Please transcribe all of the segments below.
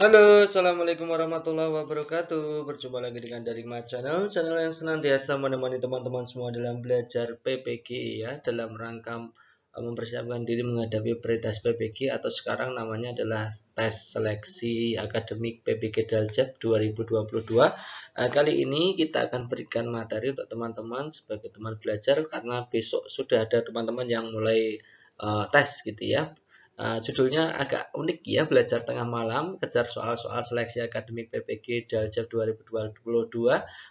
Halo, Assalamualaikum warahmatullahi wabarakatuh Berjumpa lagi dengan Ma Channel Channel yang senantiasa menemani teman-teman semua dalam belajar PPG ya Dalam rangka eh, mempersiapkan diri menghadapi prioritas PPG Atau sekarang namanya adalah tes seleksi akademik PPG Daljab 2022 eh, Kali ini kita akan berikan materi untuk teman-teman sebagai teman belajar Karena besok sudah ada teman-teman yang mulai uh, tes gitu ya Eh, judulnya agak unik ya, belajar tengah malam, kejar soal-soal seleksi akademik PPG Daljab 2022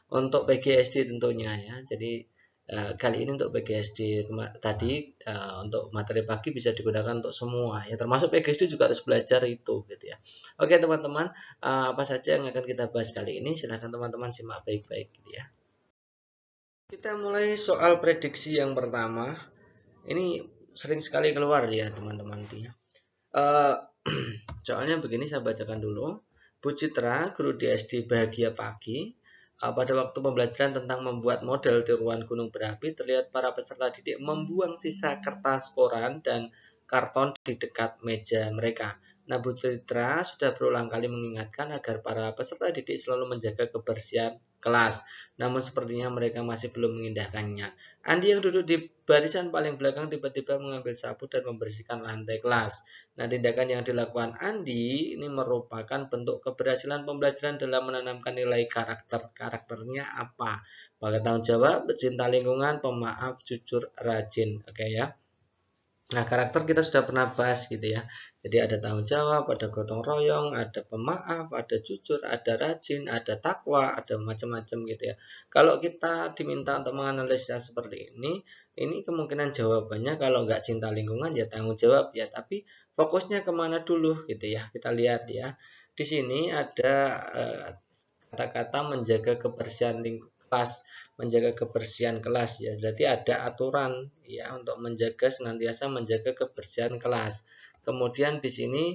untuk PGSD tentunya ya. Jadi eh, kali ini untuk PGSD tadi eh, untuk materi pagi bisa digunakan untuk semua ya, termasuk PGSD juga harus belajar itu gitu ya. Oke teman-teman, apa saja yang akan kita bahas kali ini? Silahkan teman-teman simak baik-baik gitu ya. Kita mulai soal prediksi yang pertama. Ini sering sekali keluar ya teman-teman gitu ya Eh, soalnya begini saya bacakan dulu. Bu Citra, guru di SD Bahagia Pagi, eh, pada waktu pembelajaran tentang membuat model tiruan gunung berapi, terlihat para peserta didik membuang sisa kertas koran dan karton di dekat meja mereka. Nah, Nabu Tritra sudah berulang kali mengingatkan agar para peserta didik selalu menjaga kebersihan kelas. Namun sepertinya mereka masih belum mengindahkannya. Andi yang duduk di barisan paling belakang tiba-tiba mengambil sapu dan membersihkan lantai kelas. Nah, tindakan yang dilakukan Andi ini merupakan bentuk keberhasilan pembelajaran dalam menanamkan nilai karakter. Karakternya apa? tanggung jawab, Cinta lingkungan, pemaaf, jujur, rajin. Oke okay, ya. Nah, karakter kita sudah pernah bahas gitu ya. Jadi ada tanggung jawab, ada gotong royong, ada pemaaf, ada jujur, ada rajin, ada takwa, ada macam-macam gitu ya. Kalau kita diminta untuk menganalisa seperti ini, ini kemungkinan jawabannya kalau nggak cinta lingkungan ya tanggung jawab ya. Tapi fokusnya kemana dulu gitu ya. Kita lihat ya. Di sini ada eh, kata-kata menjaga kebersihan lingkungan kelas menjaga kebersihan kelas ya Jadi ada aturan ya untuk menjaga senantiasa menjaga kebersihan kelas Kemudian di sini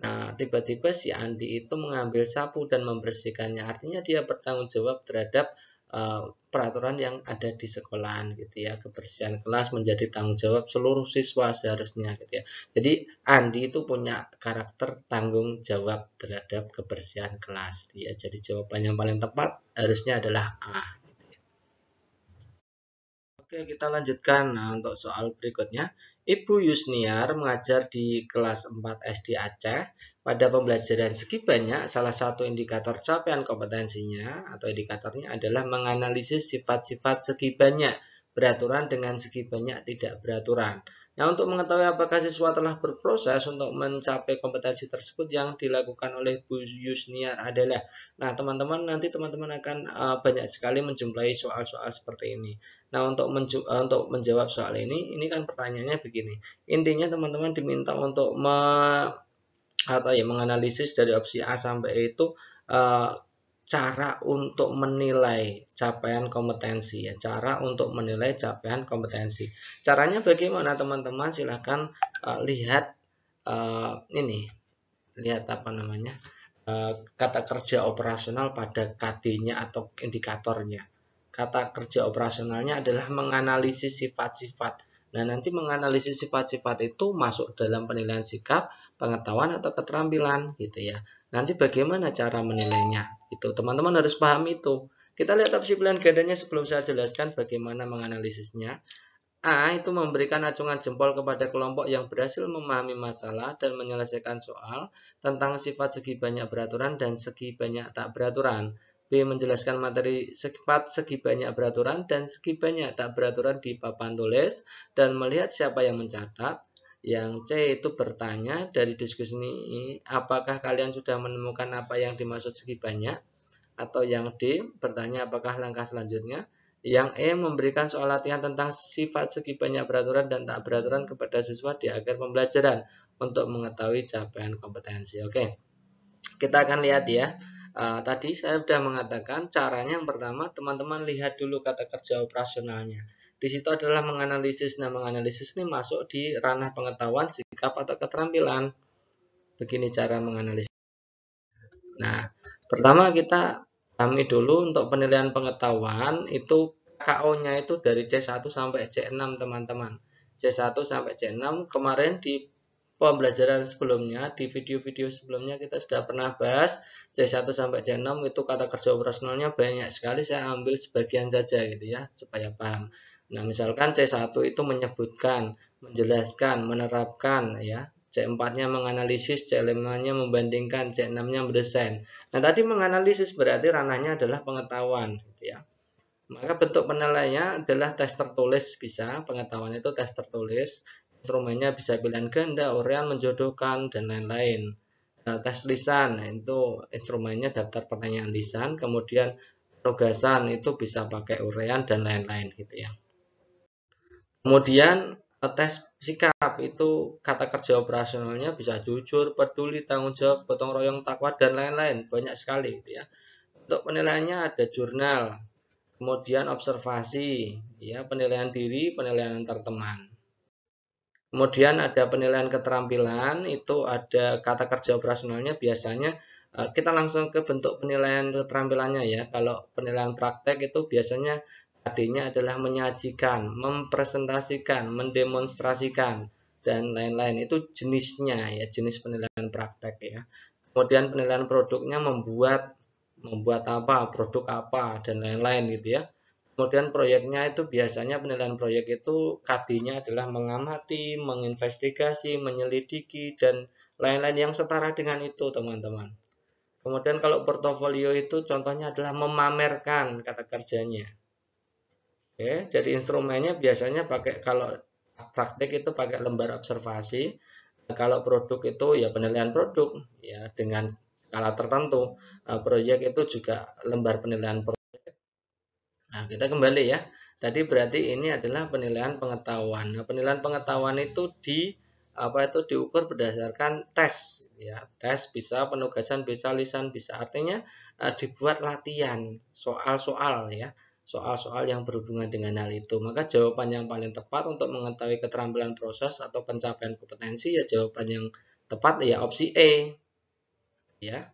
nah tiba-tiba si Andi itu mengambil sapu dan membersihkannya. Artinya dia bertanggung jawab terhadap uh, peraturan yang ada di sekolahan gitu ya. Kebersihan kelas menjadi tanggung jawab seluruh siswa seharusnya gitu ya. Jadi Andi itu punya karakter tanggung jawab terhadap kebersihan kelas. Gitu ya. Jadi jawaban yang paling tepat harusnya adalah A. Gitu ya. Oke, kita lanjutkan nah, untuk soal berikutnya. Ibu Yusniar mengajar di kelas 4 SD Aceh. Pada pembelajaran segi banyak, salah satu indikator capaian kompetensinya atau indikatornya adalah menganalisis sifat-sifat segi banyak beraturan dengan segi banyak tidak beraturan. Nah, untuk mengetahui apakah siswa telah berproses untuk mencapai kompetensi tersebut yang dilakukan oleh Bu Yusniar adalah, nah teman-teman nanti teman-teman akan uh, banyak sekali menjumpai soal-soal seperti ini. Nah, untuk uh, untuk menjawab soal ini, ini kan pertanyaannya begini. Intinya teman-teman diminta untuk me atau ya menganalisis dari opsi A sampai E itu uh, cara untuk menilai capaian kompetensi ya cara untuk menilai capaian kompetensi caranya bagaimana teman-teman silahkan uh, lihat uh, ini lihat apa namanya uh, kata kerja operasional pada kd atau indikatornya kata kerja operasionalnya adalah menganalisis sifat-sifat nah nanti menganalisis sifat-sifat itu masuk dalam penilaian sikap pengetahuan atau keterampilan gitu ya Nanti bagaimana cara menilainya? Itu teman-teman harus paham itu. Kita lihat opsi pilihan gandanya sebelum saya jelaskan bagaimana menganalisisnya. A itu memberikan acungan jempol kepada kelompok yang berhasil memahami masalah dan menyelesaikan soal tentang sifat segi banyak beraturan dan segi banyak tak beraturan. B menjelaskan materi sifat segi banyak beraturan dan segi banyak tak beraturan di papan tulis dan melihat siapa yang mencatat. Yang C itu bertanya dari diskusi ini, apakah kalian sudah menemukan apa yang dimaksud segi banyak? Atau yang D bertanya apakah langkah selanjutnya? Yang E memberikan soal latihan tentang sifat segi banyak beraturan dan tak beraturan kepada siswa di akhir pembelajaran untuk mengetahui capaian kompetensi. Oke, kita akan lihat ya. Uh, tadi saya sudah mengatakan caranya yang pertama teman-teman lihat dulu kata kerja operasionalnya. Di situ adalah menganalisis. Nah, menganalisis ini masuk di ranah pengetahuan, sikap, atau keterampilan. Begini cara menganalisis. Nah, pertama kita kami dulu untuk penilaian pengetahuan itu KO-nya itu dari C1 sampai C6, teman-teman. C1 sampai C6 kemarin di pembelajaran sebelumnya di video-video sebelumnya kita sudah pernah bahas C1 sampai C6 itu kata kerja operasionalnya banyak sekali saya ambil sebagian saja gitu ya supaya paham Nah, misalkan C1 itu menyebutkan, menjelaskan, menerapkan ya. C4-nya menganalisis, C5-nya membandingkan, C6-nya mendesain. Nah, tadi menganalisis berarti ranahnya adalah pengetahuan gitu ya. Maka bentuk penilaiannya adalah tes tertulis bisa, pengetahuan itu tes tertulis. Instrumennya bisa pilihan ganda, urean, menjodohkan, dan lain-lain. Nah, tes lisan nah, itu instrumennya daftar pertanyaan lisan, kemudian tugasan itu bisa pakai urean dan lain-lain gitu ya. Kemudian tes sikap itu kata kerja operasionalnya bisa jujur, peduli, tanggung jawab, gotong royong, takwa dan lain-lain banyak sekali gitu ya. Untuk penilaiannya ada jurnal, kemudian observasi, ya penilaian diri, penilaian antar teman. Kemudian ada penilaian keterampilan, itu ada kata kerja operasionalnya biasanya eh, kita langsung ke bentuk penilaian keterampilannya ya. Kalau penilaian praktek itu biasanya Adanya adalah menyajikan, mempresentasikan, mendemonstrasikan dan lain-lain itu jenisnya ya jenis penilaian praktek ya. Kemudian penilaian produknya membuat membuat apa, produk apa dan lain-lain gitu ya. Kemudian proyeknya itu biasanya penilaian proyek itu kd adalah mengamati, menginvestigasi, menyelidiki dan lain-lain yang setara dengan itu, teman-teman. Kemudian kalau portofolio itu contohnya adalah memamerkan kata kerjanya. Oke, jadi instrumennya biasanya pakai kalau praktek itu pakai lembar observasi kalau produk itu ya penilaian produk ya dengan skala tertentu eh, proyek itu juga lembar penilaian proyek nah kita kembali ya tadi berarti ini adalah penilaian pengetahuan nah, penilaian pengetahuan itu di apa itu diukur berdasarkan tes ya tes bisa penugasan bisa lisan bisa artinya eh, dibuat latihan soal-soal ya soal-soal yang berhubungan dengan hal itu. Maka jawaban yang paling tepat untuk mengetahui keterampilan proses atau pencapaian kompetensi ya jawaban yang tepat ya opsi E. Ya.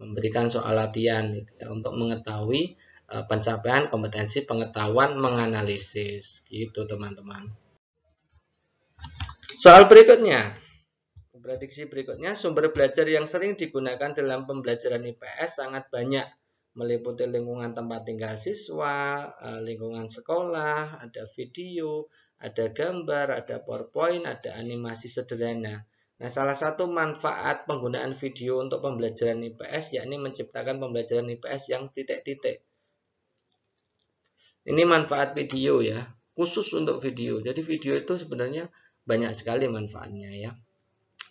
Memberikan soal latihan ya, untuk mengetahui uh, pencapaian kompetensi pengetahuan menganalisis gitu teman-teman. Soal berikutnya. Prediksi berikutnya, sumber belajar yang sering digunakan dalam pembelajaran IPS sangat banyak meliputi lingkungan tempat tinggal siswa, eh, lingkungan sekolah, ada video, ada gambar, ada PowerPoint, ada animasi sederhana. Nah, salah satu manfaat penggunaan video untuk pembelajaran IPS yakni menciptakan pembelajaran IPS yang titik-titik. Ini manfaat video ya, khusus untuk video. Jadi video itu sebenarnya banyak sekali manfaatnya ya.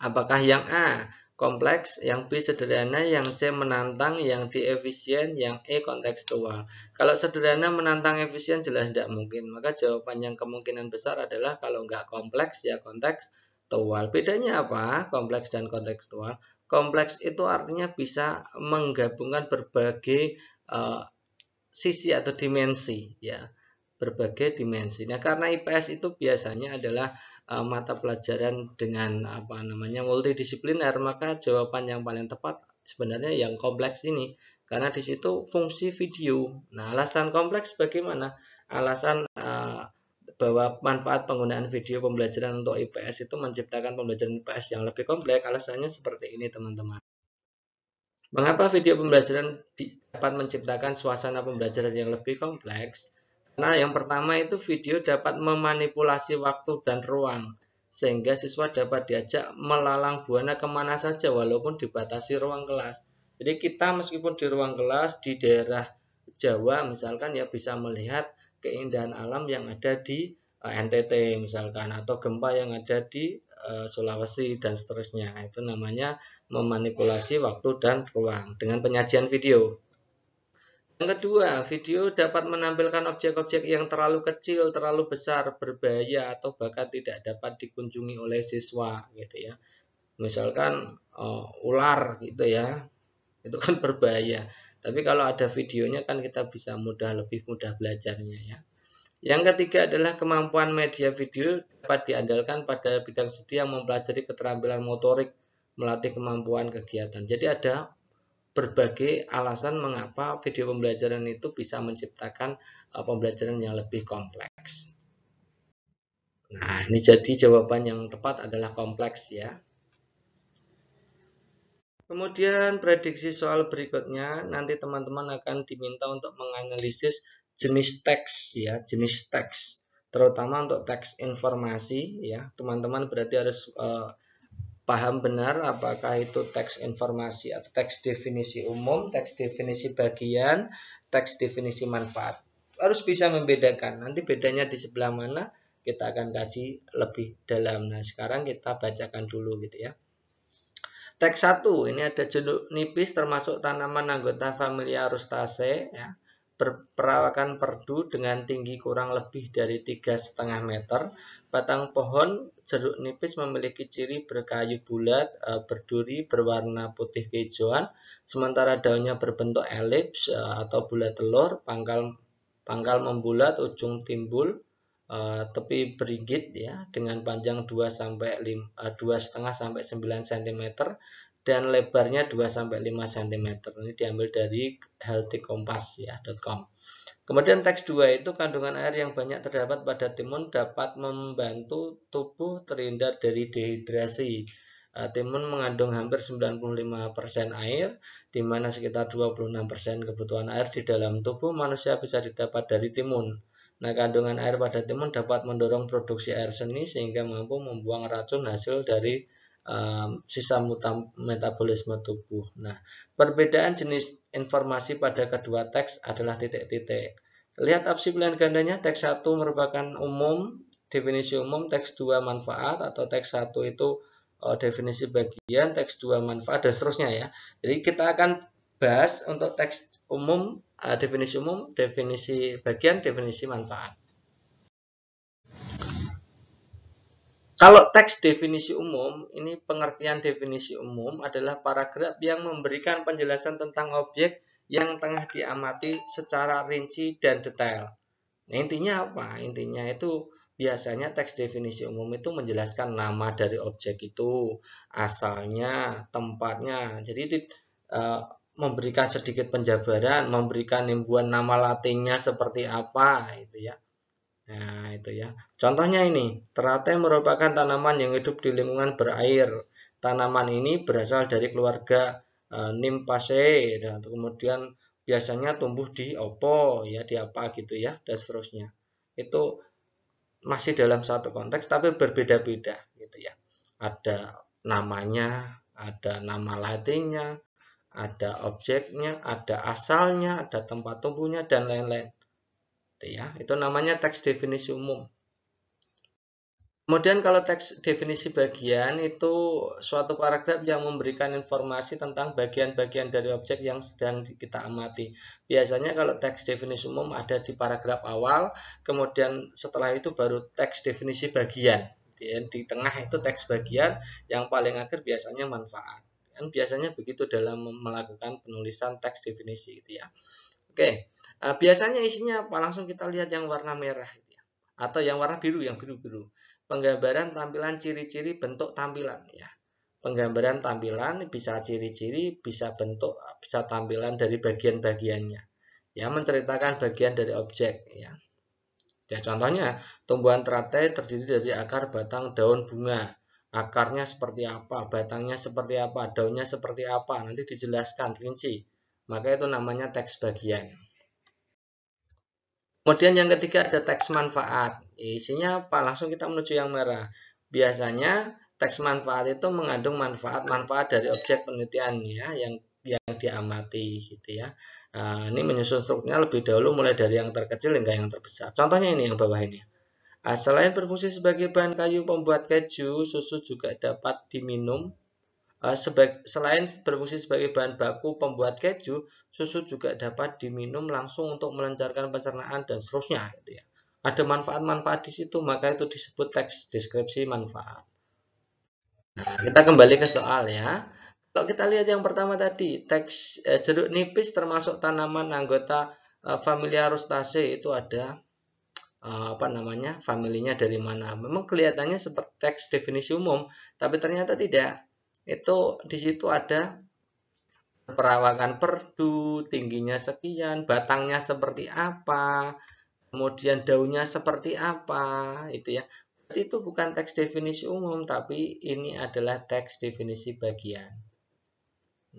Apakah yang A kompleks, yang B sederhana, yang C menantang, yang D efisien, yang E kontekstual. Kalau sederhana menantang efisien jelas tidak mungkin. Maka jawaban yang kemungkinan besar adalah kalau nggak kompleks ya konteks, kontekstual. Bedanya apa kompleks dan kontekstual? Kompleks itu artinya bisa menggabungkan berbagai uh, sisi atau dimensi ya berbagai dimensi. Nah, karena IPS itu biasanya adalah uh, mata pelajaran dengan apa namanya multidisipliner maka jawaban yang paling tepat sebenarnya yang kompleks ini karena di situ fungsi video. Nah, alasan kompleks bagaimana? Alasan uh, bahwa manfaat penggunaan video pembelajaran untuk IPS itu menciptakan pembelajaran IPS yang lebih kompleks, alasannya seperti ini, teman-teman. Mengapa video pembelajaran dapat menciptakan suasana pembelajaran yang lebih kompleks? Nah, yang pertama itu video dapat memanipulasi waktu dan ruang, sehingga siswa dapat diajak melalang buana kemana saja walaupun dibatasi ruang kelas. Jadi kita meskipun di ruang kelas di daerah Jawa misalkan ya bisa melihat keindahan alam yang ada di eh, NTT misalkan atau gempa yang ada di eh, Sulawesi dan seterusnya. Itu namanya memanipulasi waktu dan ruang dengan penyajian video. Yang kedua, video dapat menampilkan objek-objek yang terlalu kecil, terlalu besar, berbahaya, atau bahkan tidak dapat dikunjungi oleh siswa, gitu ya. Misalkan uh, ular, gitu ya, itu kan berbahaya. Tapi kalau ada videonya kan kita bisa mudah, lebih mudah belajarnya ya. Yang ketiga adalah kemampuan media video dapat diandalkan pada bidang studi yang mempelajari keterampilan motorik, melatih kemampuan kegiatan. Jadi ada berbagai alasan mengapa video pembelajaran itu bisa menciptakan uh, pembelajaran yang lebih kompleks. Nah, ini jadi jawaban yang tepat adalah kompleks ya. Kemudian prediksi soal berikutnya, nanti teman-teman akan diminta untuk menganalisis jenis teks ya, jenis teks, terutama untuk teks informasi ya. Teman-teman berarti harus uh, paham benar apakah itu teks informasi atau teks definisi umum, teks definisi bagian, teks definisi manfaat. Harus bisa membedakan. Nanti bedanya di sebelah mana kita akan kaji lebih dalam. Nah, sekarang kita bacakan dulu gitu ya. Teks 1 ini ada jeruk nipis termasuk tanaman anggota familia Rustaceae ya berperawakan perdu dengan tinggi kurang lebih dari 3,5 meter. Batang pohon jeruk nipis memiliki ciri berkayu bulat, eh, berduri, berwarna putih kehijauan, sementara daunnya berbentuk elips eh, atau bulat telur, pangkal pangkal membulat, ujung timbul, eh, tepi berigit ya dengan panjang 2 sampai 2,5 sampai 9 cm dan lebarnya 2-5 cm. Ini diambil dari healthycompass.com. Ya, Kemudian teks 2 itu kandungan air yang banyak terdapat pada timun dapat membantu tubuh terhindar dari dehidrasi. Eh, timun mengandung hampir 95% air, di mana sekitar 26% kebutuhan air di dalam tubuh manusia bisa didapat dari timun. Nah, kandungan air pada timun dapat mendorong produksi air seni sehingga mampu membuang racun hasil dari um, sisa mutam, metabolisme tubuh. Nah, perbedaan jenis informasi pada kedua teks adalah titik-titik. Lihat opsi pilihan gandanya, teks 1 merupakan umum, definisi umum, teks 2 manfaat, atau teks 1 itu uh, definisi bagian, teks 2 manfaat, dan seterusnya ya. Jadi kita akan bahas untuk teks umum, eh, definisi umum, definisi bagian, definisi manfaat. Kalau teks definisi umum, ini pengertian definisi umum adalah paragraf yang memberikan penjelasan tentang objek yang tengah diamati secara rinci dan detail. Nah, intinya apa? Intinya itu biasanya teks definisi umum itu menjelaskan nama dari objek itu, asalnya, tempatnya. Jadi itu uh, memberikan sedikit penjabaran, memberikan imbuan nama latinnya seperti apa itu ya. Nah, itu ya. Contohnya ini, teratai merupakan tanaman yang hidup di lingkungan berair. Tanaman ini berasal dari keluarga e, Nymphaceae dan kemudian biasanya tumbuh di opo ya, di apa gitu ya dan seterusnya. Itu masih dalam satu konteks tapi berbeda-beda gitu ya. Ada namanya, ada nama latinnya, ada objeknya, ada asalnya, ada tempat tumbuhnya dan lain-lain ya. Itu namanya teks definisi umum. Kemudian kalau teks definisi bagian itu suatu paragraf yang memberikan informasi tentang bagian-bagian dari objek yang sedang kita amati. Biasanya kalau teks definisi umum ada di paragraf awal, kemudian setelah itu baru teks definisi bagian. Di tengah itu teks bagian, yang paling akhir biasanya manfaat. Kan biasanya begitu dalam melakukan penulisan teks definisi gitu ya. Oke, uh, biasanya isinya apa? Langsung kita lihat yang warna merah ya. atau yang warna biru, yang biru-biru. Penggambaran tampilan ciri-ciri bentuk tampilan ya. Penggambaran tampilan bisa ciri-ciri, bisa bentuk, bisa tampilan dari bagian-bagiannya. Ya, menceritakan bagian dari objek ya. Ya, contohnya tumbuhan teratai terdiri dari akar, batang, daun, bunga. Akarnya seperti apa, batangnya seperti apa, daunnya seperti apa, nanti dijelaskan rinci maka itu namanya teks bagian. Kemudian yang ketiga ada teks manfaat. Isinya apa? Langsung kita menuju yang merah. Biasanya teks manfaat itu mengandung manfaat-manfaat dari objek penelitian ya yang yang diamati gitu ya. Nah, ini menyusun struknya lebih dahulu mulai dari yang terkecil hingga yang terbesar. Contohnya ini yang bawah ini. Eh, selain berfungsi sebagai bahan kayu pembuat keju, susu juga dapat diminum Eh, selain berfungsi sebagai bahan baku pembuat keju, susu juga dapat diminum langsung untuk melancarkan pencernaan dan seterusnya. Gitu ya. Ada manfaat-manfaat di situ, maka itu disebut teks deskripsi manfaat. Nah, kita kembali ke soal ya. Kalau kita lihat yang pertama tadi, teks eh, jeruk nipis termasuk tanaman anggota eh, familia rustase itu ada eh, apa namanya familinya dari mana memang kelihatannya seperti teks definisi umum tapi ternyata tidak itu di situ ada perawakan perdu, tingginya sekian, batangnya seperti apa, kemudian daunnya seperti apa, itu ya. Berarti itu bukan teks definisi umum, tapi ini adalah teks definisi bagian.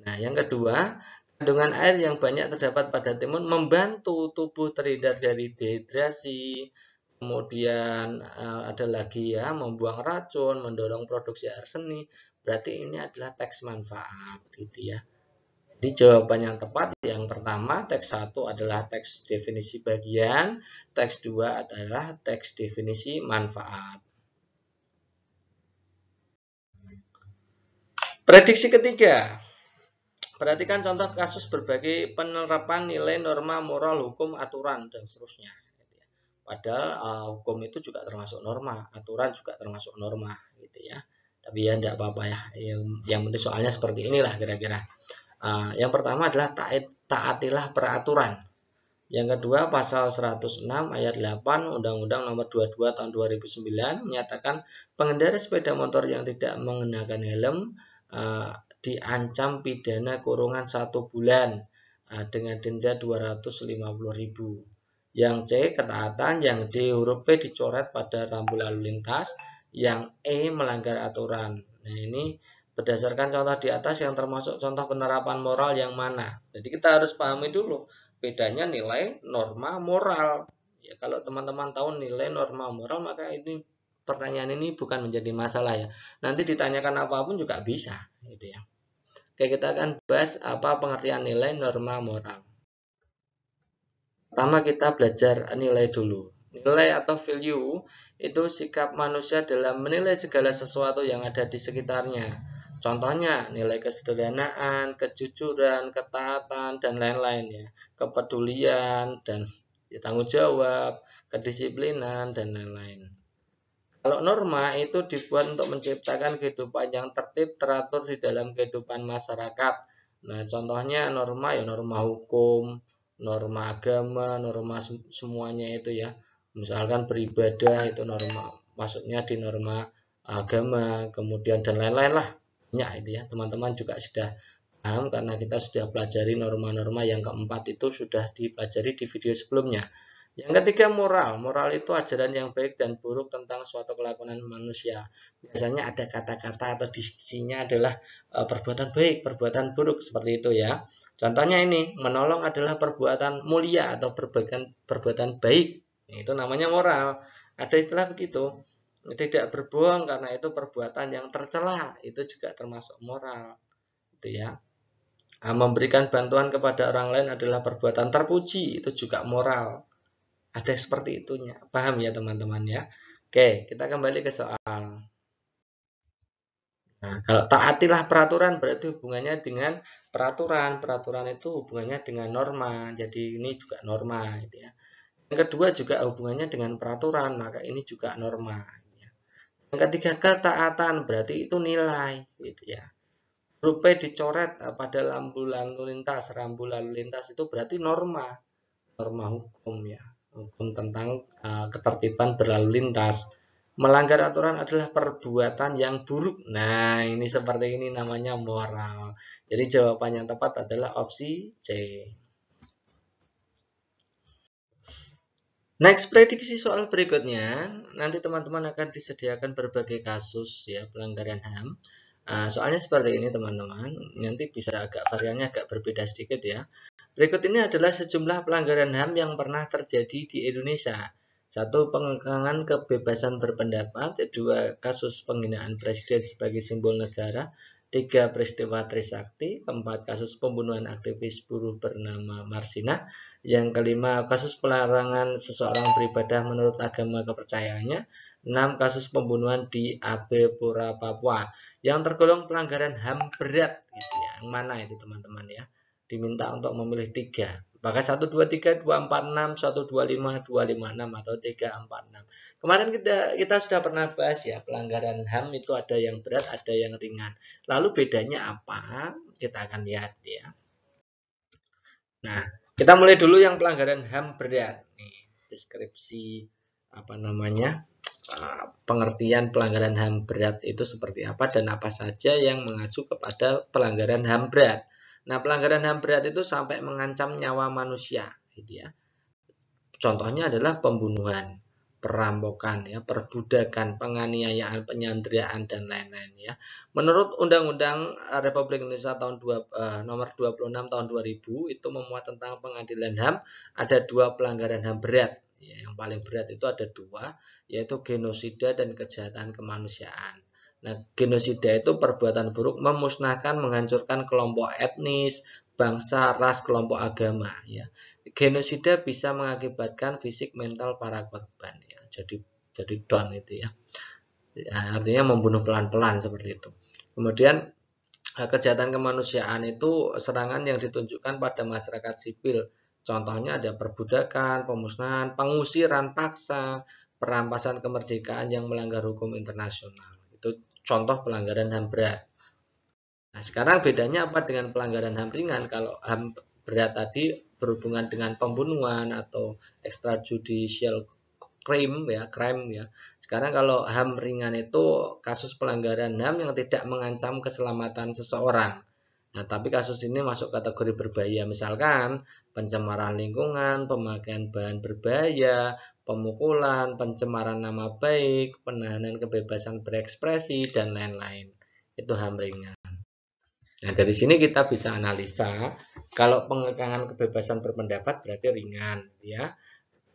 Nah, yang kedua, kandungan air yang banyak terdapat pada timun membantu tubuh terhindar dari dehidrasi, kemudian eh, ada lagi ya membuang racun, mendorong produksi air seni, Berarti ini adalah teks manfaat gitu ya. Di jawaban yang tepat yang pertama teks 1 adalah teks definisi bagian, teks 2 adalah teks definisi manfaat. Prediksi ketiga. Perhatikan contoh kasus berbagai penerapan nilai norma moral, hukum, aturan dan seterusnya. Padahal uh, hukum itu juga termasuk norma, aturan juga termasuk norma gitu ya tapi ya tidak apa-apa ya yang, yang penting soalnya seperti inilah kira-kira uh, yang pertama adalah taat taatilah peraturan yang kedua pasal 106 ayat 8 Undang-Undang Nomor 22 Tahun 2009 menyatakan pengendara sepeda motor yang tidak mengenakan helm uh, diancam pidana kurungan satu bulan uh, dengan denda 250.000. Yang C ketaatan, yang D huruf P dicoret pada rambu lalu lintas, yang E melanggar aturan. Nah, ini berdasarkan contoh di atas yang termasuk contoh penerapan moral yang mana. Jadi kita harus pahami dulu bedanya nilai norma moral. Ya, kalau teman-teman tahu nilai norma moral maka ini pertanyaan ini bukan menjadi masalah ya. Nanti ditanyakan apapun juga bisa gitu ya. Oke, kita akan bahas apa pengertian nilai norma moral. Pertama kita belajar nilai dulu nilai atau value itu sikap manusia dalam menilai segala sesuatu yang ada di sekitarnya. Contohnya nilai kesederhanaan, kejujuran, ketaatan dan lain-lain ya, kepedulian dan ya, tanggung jawab, kedisiplinan dan lain-lain. Kalau norma itu dibuat untuk menciptakan kehidupan yang tertib teratur di dalam kehidupan masyarakat. Nah, contohnya norma ya norma hukum, norma agama, norma semuanya itu ya misalkan beribadah itu norma maksudnya di norma agama kemudian dan lain-lain lah ya itu ya teman-teman juga sudah paham karena kita sudah pelajari norma-norma yang keempat itu sudah dipelajari di video sebelumnya yang ketiga moral moral itu ajaran yang baik dan buruk tentang suatu kelakuan manusia biasanya ada kata-kata atau disinya adalah eh, perbuatan baik perbuatan buruk seperti itu ya contohnya ini menolong adalah perbuatan mulia atau perbuatan perbuatan baik itu namanya moral. Ada istilah begitu. Tidak berbohong karena itu perbuatan yang tercela, itu juga termasuk moral. Itu ya. Ah, memberikan bantuan kepada orang lain adalah perbuatan terpuji, itu juga moral. Ada seperti itunya. Paham ya teman-teman ya? Oke, kita kembali ke soal. Nah, kalau taatilah peraturan berarti hubungannya dengan peraturan. Peraturan itu hubungannya dengan norma. Jadi ini juga norma gitu ya. Yang kedua juga hubungannya dengan peraturan, maka ini juga norma. Ya. Yang ketiga ketaatan, berarti itu nilai, gitu ya. Huruf dicoret eh, pada lampu lalu lintas, rambu lalu lintas itu berarti norma, norma hukum ya, hukum tentang uh, ketertiban berlalu lintas. Melanggar aturan adalah perbuatan yang buruk. Nah, ini seperti ini namanya moral. Jadi jawaban yang tepat adalah opsi C. Next prediksi soal berikutnya, nanti teman-teman akan disediakan berbagai kasus ya pelanggaran HAM. Eh, soalnya seperti ini teman-teman, nanti bisa agak variannya agak berbeda sedikit ya. Berikut ini adalah sejumlah pelanggaran HAM yang pernah terjadi di Indonesia. Satu, pengekangan kebebasan berpendapat. Dua, kasus penghinaan presiden sebagai simbol negara tiga peristiwa Trisakti, keempat kasus pembunuhan aktivis buruh bernama Marsina, yang kelima kasus pelarangan seseorang beribadah menurut agama kepercayaannya, enam kasus pembunuhan di AB Pura Papua yang tergolong pelanggaran HAM berat gitu ya. Yang mana itu teman-teman ya? Diminta untuk memilih tiga. Maka 1, 2, 3, 2, 4, 6, 1, 2, 5, 2, 5, 6 atau 3, 4, 6. Kemarin kita, kita sudah pernah bahas ya, pelanggaran HAM itu ada yang berat, ada yang ringan. Lalu bedanya apa? Kita akan lihat ya. Nah, kita mulai dulu yang pelanggaran HAM berat. Nih, deskripsi apa namanya? Eh, pengertian pelanggaran HAM berat itu seperti apa dan apa saja yang mengacu kepada pelanggaran HAM berat. Nah, pelanggaran HAM berat itu sampai mengancam nyawa manusia, gitu ya. Contohnya adalah pembunuhan, perampokan, ya, perbudakan, penganiayaan, penyanderaan dan lain-lain ya. Menurut Undang-Undang Republik Indonesia tahun 2, eh, nomor 26 tahun 2000 itu memuat tentang pengadilan HAM ada dua pelanggaran HAM berat. Ya, yang paling berat itu ada dua, yaitu genosida dan kejahatan kemanusiaan. Nah, genosida itu perbuatan buruk memusnahkan, menghancurkan kelompok etnis, bangsa, ras, kelompok agama. Ya. Genosida bisa mengakibatkan fisik mental para korban. Ya. Jadi jadi down itu ya. ya artinya membunuh pelan-pelan seperti itu. Kemudian eh, kejahatan kemanusiaan itu serangan yang ditunjukkan pada masyarakat sipil. Contohnya ada perbudakan, pemusnahan, pengusiran paksa, perampasan kemerdekaan yang melanggar hukum internasional. Itu contoh pelanggaran HAM berat. Nah, sekarang bedanya apa dengan pelanggaran HAM ringan? Kalau HAM berat tadi berhubungan dengan pembunuhan atau extrajudicial crime ya, crime ya. Sekarang kalau HAM ringan itu kasus pelanggaran HAM yang tidak mengancam keselamatan seseorang. Nah, tapi kasus ini masuk kategori berbahaya, misalkan pencemaran lingkungan, pemakaian bahan berbahaya, pemukulan, pencemaran nama baik, penahanan kebebasan berekspresi, dan lain-lain. Itu HAM ringan. Nah, dari sini kita bisa analisa kalau pengekangan kebebasan berpendapat berarti ringan, ya.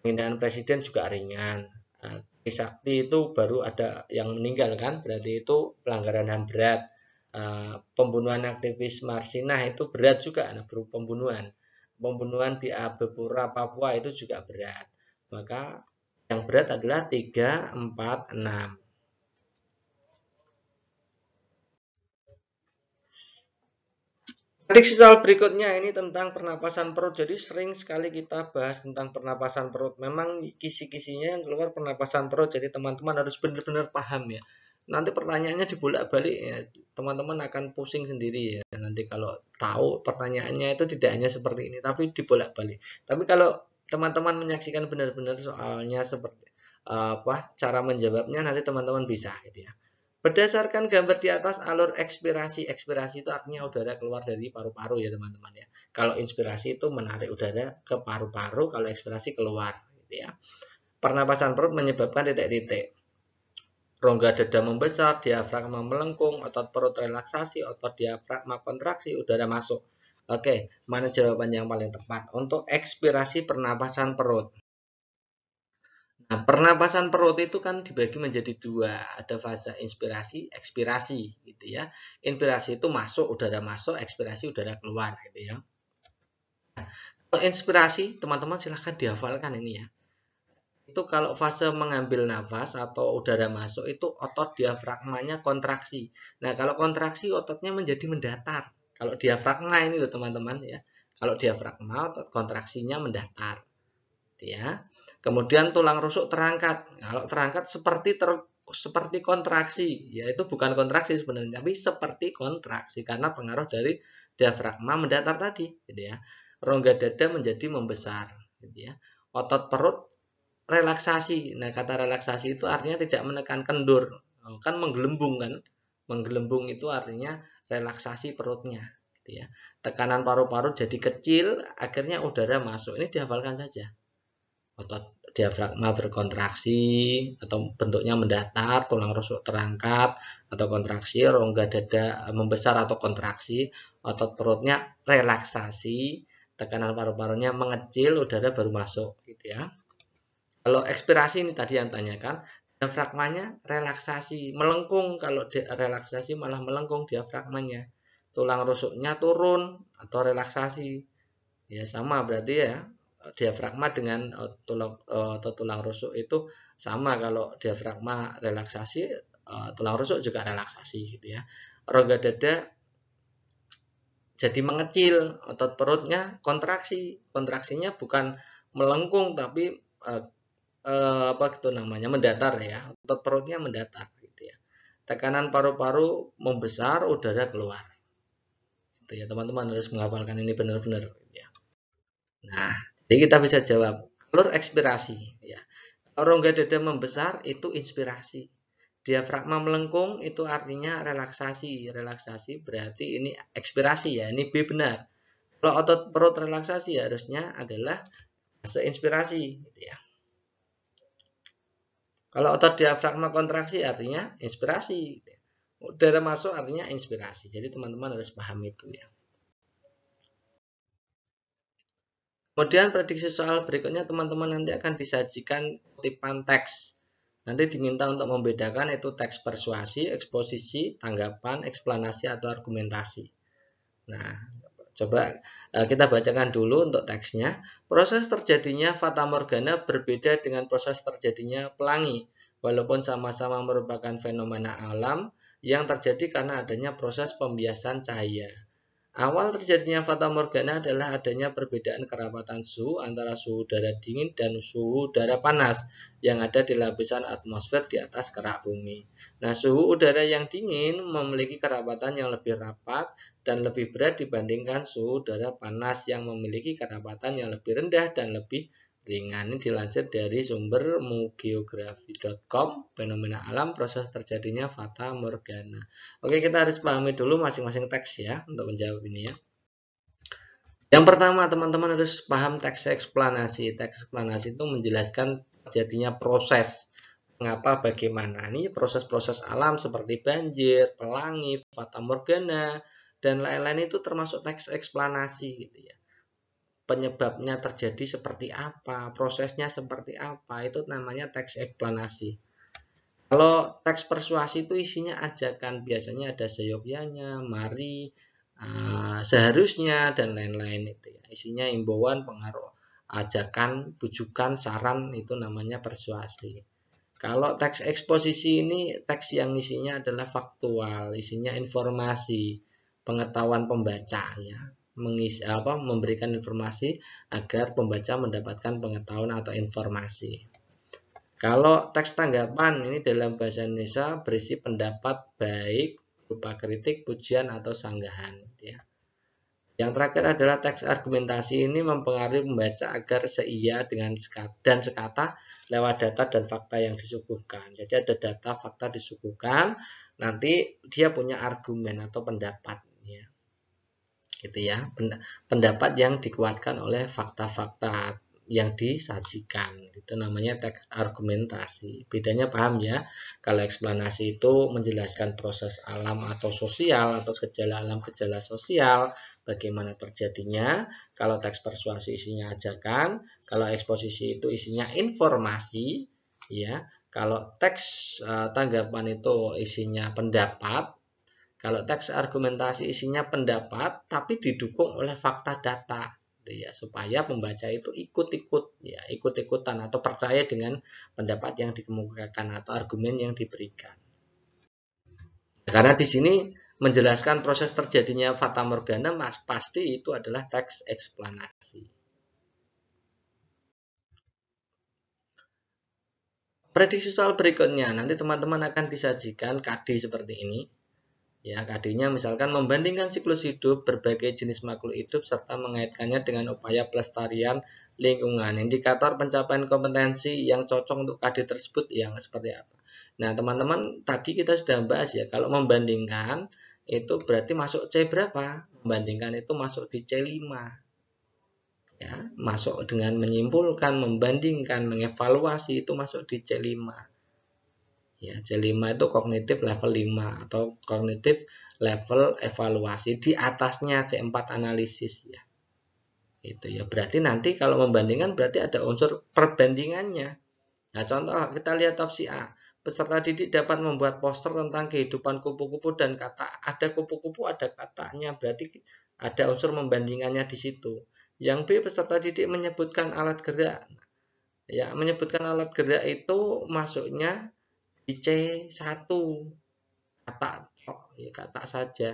Penghinaan presiden juga ringan. Nah, sakti itu baru ada yang meninggal kan, berarti itu pelanggaran HAM berat Eh, pembunuhan aktivis Marsinah itu berat juga nah, pembunuhan pembunuhan di Abepura Papua itu juga berat maka yang berat adalah 3, 4, 6 Trik berikutnya ini tentang pernapasan perut. Jadi sering sekali kita bahas tentang pernapasan perut. Memang kisi-kisinya yang keluar pernapasan perut. Jadi teman-teman harus benar-benar paham ya nanti pertanyaannya dibolak-balik ya teman-teman akan pusing sendiri ya nanti kalau tahu pertanyaannya itu tidak hanya seperti ini tapi dibolak-balik tapi kalau teman-teman menyaksikan benar-benar soalnya seperti eh, apa cara menjawabnya nanti teman-teman bisa gitu ya berdasarkan gambar di atas alur ekspirasi ekspirasi itu artinya udara keluar dari paru-paru ya teman-teman ya kalau inspirasi itu menarik udara ke paru-paru kalau ekspirasi keluar gitu ya pernapasan perut menyebabkan titik-titik rongga dada membesar, diafragma melengkung, otot perut relaksasi, otot diafragma kontraksi, udara masuk. Oke, mana jawaban yang paling tepat? Untuk ekspirasi pernapasan perut. Nah, pernapasan perut itu kan dibagi menjadi dua. Ada fase inspirasi, ekspirasi, gitu ya. Inspirasi itu masuk, udara masuk, ekspirasi udara keluar, gitu ya. Nah, kalau inspirasi, teman-teman silahkan dihafalkan ini ya itu kalau fase mengambil nafas atau udara masuk itu otot diafragmanya kontraksi. Nah, kalau kontraksi ototnya menjadi mendatar. Kalau diafragma ini loh teman-teman ya. Kalau diafragma otot kontraksinya mendatar. Gitu ya. Kemudian tulang rusuk terangkat. Kalau terangkat seperti ter seperti kontraksi, yaitu bukan kontraksi sebenarnya, tapi seperti kontraksi karena pengaruh dari diafragma mendatar tadi, gitu ya. Rongga dada menjadi membesar, gitu ya. Otot perut relaksasi. Nah, kata relaksasi itu artinya tidak menekan kendur. Kan menggelembung kan? Menggelembung itu artinya relaksasi perutnya, gitu ya. Tekanan paru-paru jadi kecil, akhirnya udara masuk. Ini dihafalkan saja. Otot diafragma berkontraksi atau bentuknya mendatar, tulang rusuk terangkat atau kontraksi, rongga dada membesar atau kontraksi, otot perutnya relaksasi, tekanan paru-parunya mengecil, udara baru masuk gitu ya. Kalau ekspirasi ini tadi yang tanyakan, diafragmanya relaksasi, melengkung. Kalau relaksasi malah melengkung diafragmanya. Tulang rusuknya turun atau relaksasi. Ya sama berarti ya diafragma dengan eh, tulang eh, atau tulang rusuk itu sama kalau diafragma relaksasi eh, tulang rusuk juga relaksasi gitu ya roga dada jadi mengecil otot perutnya kontraksi kontraksinya bukan melengkung tapi eh, apa itu namanya mendatar ya otot perutnya mendatar gitu ya tekanan paru-paru membesar udara keluar gitu ya teman-teman harus menghafalkan ini benar-benar gitu ya nah jadi kita bisa jawab alur ekspirasi ya rongga dada membesar itu inspirasi diafragma melengkung itu artinya relaksasi relaksasi berarti ini ekspirasi ya ini B benar kalau otot perut relaksasi harusnya adalah seinspirasi gitu ya kalau otot diafragma kontraksi artinya inspirasi. Udara masuk artinya inspirasi. Jadi teman-teman harus paham itu ya. Kemudian prediksi soal berikutnya teman-teman nanti akan disajikan kutipan teks. Nanti diminta untuk membedakan itu teks persuasi, eksposisi, tanggapan, eksplanasi, atau argumentasi. Nah, coba Eh, kita bacakan dulu untuk teksnya. Proses terjadinya fata morgana berbeda dengan proses terjadinya pelangi, walaupun sama-sama merupakan fenomena alam yang terjadi karena adanya proses pembiasan cahaya. Awal terjadinya fata morgana adalah adanya perbedaan kerapatan suhu antara suhu udara dingin dan suhu udara panas yang ada di lapisan atmosfer di atas kerak bumi. Nah, suhu udara yang dingin memiliki kerapatan yang lebih rapat dan lebih berat dibandingkan suhu udara panas yang memiliki kerapatan yang lebih rendah dan lebih Ringan ini dilansir dari sumber mugeografi.com fenomena alam proses terjadinya fata morgana. Oke, kita harus pahami dulu masing-masing teks ya untuk menjawab ini ya. Yang pertama, teman-teman harus paham teks eksplanasi. Teks eksplanasi itu menjelaskan terjadinya proses. Mengapa, bagaimana. Ini proses-proses alam seperti banjir, pelangi, fata morgana, dan lain-lain itu termasuk teks eksplanasi gitu ya penyebabnya terjadi seperti apa, prosesnya seperti apa, itu namanya teks eksplanasi. Kalau teks persuasi itu isinya ajakan, biasanya ada seyogyanya, mari, uh, seharusnya, dan lain-lain itu ya. Isinya imbauan, pengaruh, ajakan, bujukan, saran, itu namanya persuasi. Kalau teks eksposisi ini teks yang isinya adalah faktual, isinya informasi, pengetahuan pembaca ya mengisi apa memberikan informasi agar pembaca mendapatkan pengetahuan atau informasi. Kalau teks tanggapan ini dalam bahasa Indonesia berisi pendapat baik berupa kritik, pujian atau sanggahan ya. Yang terakhir adalah teks argumentasi ini mempengaruhi pembaca agar seia dengan sekata, dan sekata lewat data dan fakta yang disuguhkan. Jadi ada data fakta disuguhkan, nanti dia punya argumen atau pendapat gitu ya pendapat yang dikuatkan oleh fakta-fakta yang disajikan itu namanya teks argumentasi bedanya paham ya kalau eksplanasi itu menjelaskan proses alam atau sosial atau gejala alam gejala sosial bagaimana terjadinya kalau teks persuasi isinya ajakan kalau eksposisi itu isinya informasi ya kalau teks uh, tanggapan itu isinya pendapat kalau teks argumentasi isinya pendapat tapi didukung oleh fakta data gitu ya supaya pembaca itu ikut-ikut ya ikut-ikutan atau percaya dengan pendapat yang dikemukakan atau argumen yang diberikan. Karena di sini menjelaskan proses terjadinya fata morgana mas pasti itu adalah teks eksplanasi. Prediksi soal berikutnya nanti teman-teman akan disajikan KD seperti ini Ya, kadinya misalkan membandingkan siklus hidup berbagai jenis makhluk hidup serta mengaitkannya dengan upaya pelestarian lingkungan. Indikator pencapaian kompetensi yang cocok untuk KD tersebut yang seperti apa. Nah, teman-teman, tadi kita sudah bahas ya, kalau membandingkan itu berarti masuk C berapa? Membandingkan itu masuk di C5. Ya, masuk dengan menyimpulkan, membandingkan, mengevaluasi itu masuk di C5. Ya, C5 itu kognitif level 5 atau kognitif level evaluasi di atasnya C4 analisis ya. Itu ya. Berarti nanti kalau membandingkan berarti ada unsur perbandingannya. Nah, contoh kita lihat opsi A. Peserta didik dapat membuat poster tentang kehidupan kupu-kupu dan kata ada kupu-kupu ada katanya. Berarti ada unsur membandingannya di situ. Yang B peserta didik menyebutkan alat gerak. Ya, menyebutkan alat gerak itu masuknya di C1 kata ya kata saja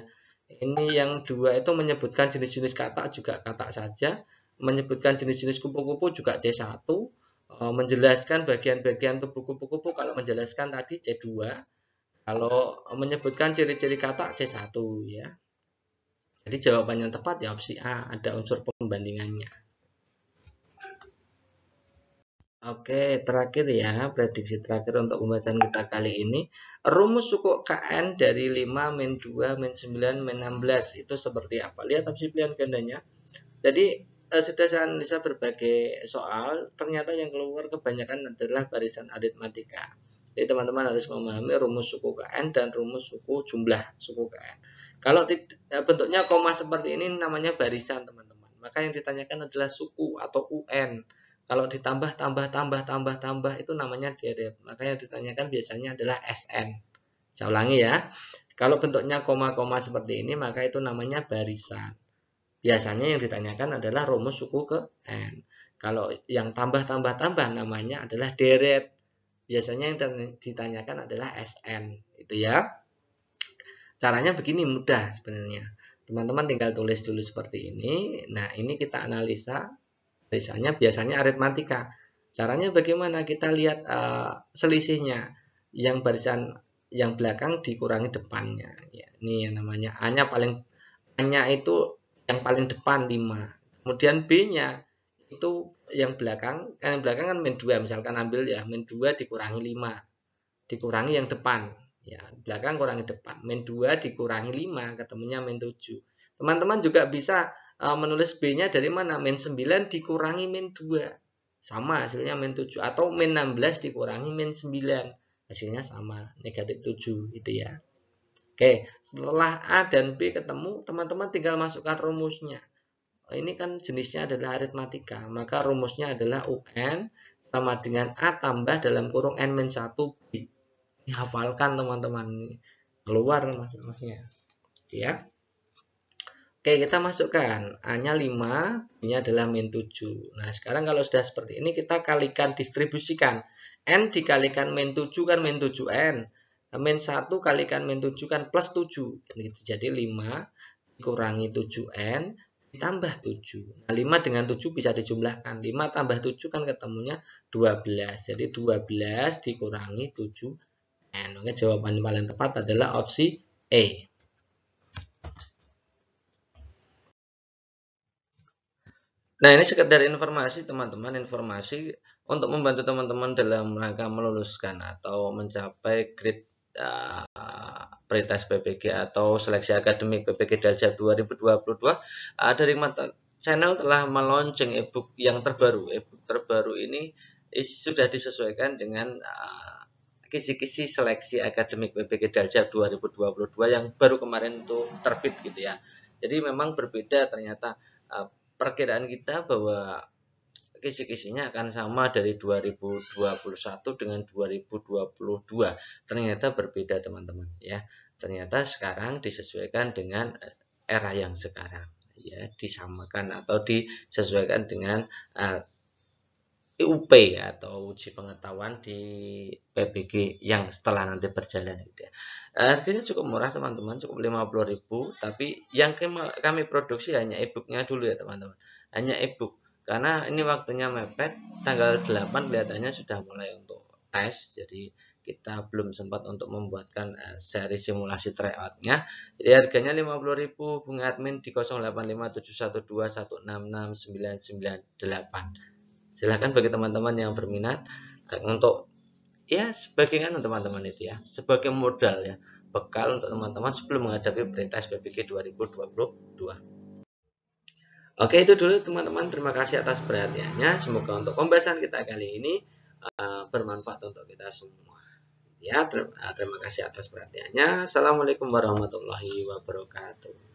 ini yang dua itu menyebutkan jenis-jenis kata juga kata saja menyebutkan jenis-jenis kupu-kupu juga C1 eh, menjelaskan bagian-bagian tubuh kupu-kupu kalau menjelaskan tadi C2 kalau menyebutkan ciri-ciri kata C1 ya jadi jawaban yang tepat ya opsi A ada unsur pembandingannya Oke, terakhir ya, prediksi terakhir untuk pembahasan kita kali ini. Rumus suku KN dari 5, min 2, min 9, min 16 itu seperti apa? Lihat opsi pilihan gandanya. Jadi, sudah eh, saya analisa berbagai soal, ternyata yang keluar kebanyakan adalah barisan aritmatika. Jadi, teman-teman harus memahami rumus suku KN dan rumus suku jumlah suku KN. Kalau eh, bentuknya koma seperti ini namanya barisan, teman-teman. Maka yang ditanyakan adalah suku atau UN kalau ditambah, tambah, tambah, tambah, tambah itu namanya Maka Makanya ditanyakan biasanya adalah SN. Saya ulangi ya. Kalau bentuknya koma-koma seperti ini, maka itu namanya barisan. Biasanya yang ditanyakan adalah rumus suku ke N. Kalau yang tambah-tambah-tambah namanya adalah deret. Biasanya yang ditanyakan adalah SN. Itu ya. Caranya begini mudah sebenarnya. Teman-teman tinggal tulis dulu seperti ini. Nah, ini kita analisa Misalnya biasanya aritmatika. Caranya bagaimana? Kita lihat uh, selisihnya. Yang barisan yang belakang dikurangi depannya. Ya, ini yang namanya A-nya paling A-nya itu yang paling depan 5. Kemudian B-nya itu yang belakang, kan yang belakang kan min 2 misalkan ambil ya, min 2 dikurangi 5. Dikurangi yang depan. Ya, belakang kurangi depan. Min 2 dikurangi 5 ketemunya min 7. Teman-teman juga bisa Eh, menulis B-nya dari mana? Min 9 dikurangi min 2. Sama hasilnya min 7. Atau min 16 dikurangi min 9. Hasilnya sama, negatif 7 gitu ya. Oke, setelah A dan B ketemu, teman-teman tinggal masukkan rumusnya. Ini kan jenisnya adalah aritmatika, maka rumusnya adalah UN sama dengan A tambah dalam kurung N min 1 B. Hafalkan teman-teman, keluar masalahnya. Gitu ya. Oke, kita masukkan A-nya 5, B-nya adalah min 7. Nah, sekarang kalau sudah seperti ini, kita kalikan, distribusikan. N dikalikan min 7 kan min 7N. Min 1 kalikan min 7 kan plus 7. Jadi 5 dikurangi 7N ditambah 7. Nah, 5 dengan 7 bisa dijumlahkan. 5 tambah 7 kan ketemunya 12. Jadi 12 dikurangi 7N. Oke, jawaban paling tepat adalah opsi E. Nah, ini sekedar informasi teman-teman, informasi untuk membantu teman-teman dalam rangka meluluskan atau mencapai grade uh, eh, prioritas PPG atau seleksi akademik PPG Dalja 2022 uh, dari mata channel telah meluncurkan ebook yang terbaru. Ebook terbaru ini is, sudah disesuaikan dengan eh, kisi-kisi uh, seleksi akademik PPG Dalja 2022 yang baru kemarin itu terbit gitu ya. Jadi memang berbeda ternyata eh, perkiraan kita bahwa kisi-kisinya akan sama dari 2021 dengan 2022. Ternyata berbeda teman-teman ya. Ternyata sekarang disesuaikan dengan eh, era yang sekarang ya disamakan atau disesuaikan dengan uh, UP atau uji pengetahuan di PBG yang setelah nanti berjalan gitu ya. Eh, harganya cukup murah teman-teman, cukup 50.000, tapi yang kami produksi hanya e-booknya dulu ya teman-teman. Hanya e-book. Karena ini waktunya mepet, tanggal 8 kelihatannya sudah mulai untuk tes, jadi kita belum sempat untuk membuatkan eh, seri simulasi tryoutnya jadi harganya 50000 bunga admin di 085712166998 silahkan bagi teman-teman yang berminat untuk ya sebagai kan teman-teman itu ya sebagai modal ya bekal untuk teman-teman sebelum menghadapi perintah SPPG 2022. Oke itu dulu teman-teman terima kasih atas perhatiannya semoga untuk pembahasan kita kali ini uh, bermanfaat untuk kita semua. Ya ter terima kasih atas perhatiannya. Assalamualaikum warahmatullahi wabarakatuh.